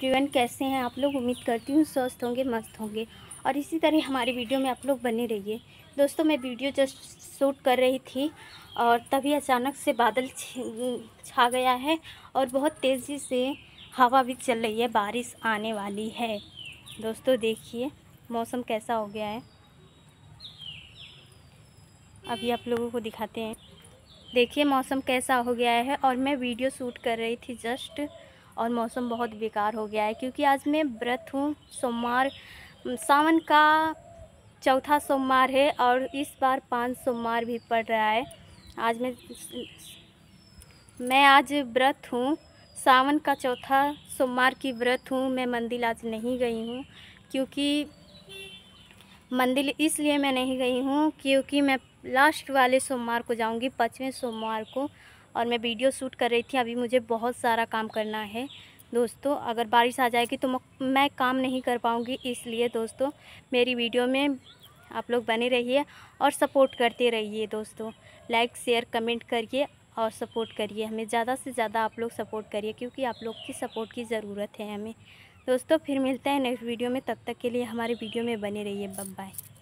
जीवन कैसे हैं आप लोग उम्मीद करती हूँ स्वस्थ होंगे मस्त होंगे और इसी तरह हमारी वीडियो में आप लोग बने रहिए दोस्तों मैं वीडियो जस्ट शूट कर रही थी और तभी अचानक से बादल छा गया है और बहुत तेज़ी से हवा भी चल रही है बारिश आने वाली है दोस्तों देखिए मौसम कैसा हो गया है अभी आप लोगों को दिखाते हैं देखिए मौसम कैसा हो गया है और मैं वीडियो शूट कर रही थी जस्ट और मौसम बहुत बेकार हो गया है क्योंकि आज मैं व्रत हूँ सोमवार सावन का चौथा सोमवार है और इस बार पांच सोमवार भी पड़ रहा है आज मैं मैं आज व्रत हूँ सावन का चौथा सोमवार की व्रत हूँ मैं मंदिर आज नहीं गई हूँ क्योंकि मंदिर इसलिए मैं नहीं गई हूँ क्योंकि मैं लास्ट वाले सोमवार को जाऊँगी पाँचवें सोमवार को और मैं वीडियो शूट कर रही थी अभी मुझे बहुत सारा काम करना है दोस्तों अगर बारिश आ जाएगी तो मैं काम नहीं कर पाऊँगी इसलिए दोस्तों मेरी वीडियो में आप लोग बने रहिए और सपोर्ट करते रहिए दोस्तों लाइक शेयर कमेंट करिए और सपोर्ट करिए हमें ज़्यादा से ज़्यादा आप लोग सपोर्ट करिए क्योंकि आप लोग की सपोर्ट की ज़रूरत है हमें दोस्तों फिर मिलते हैं नेक्स्ट वीडियो में तब तक के लिए हमारे वीडियो में बने रहिए बब बाय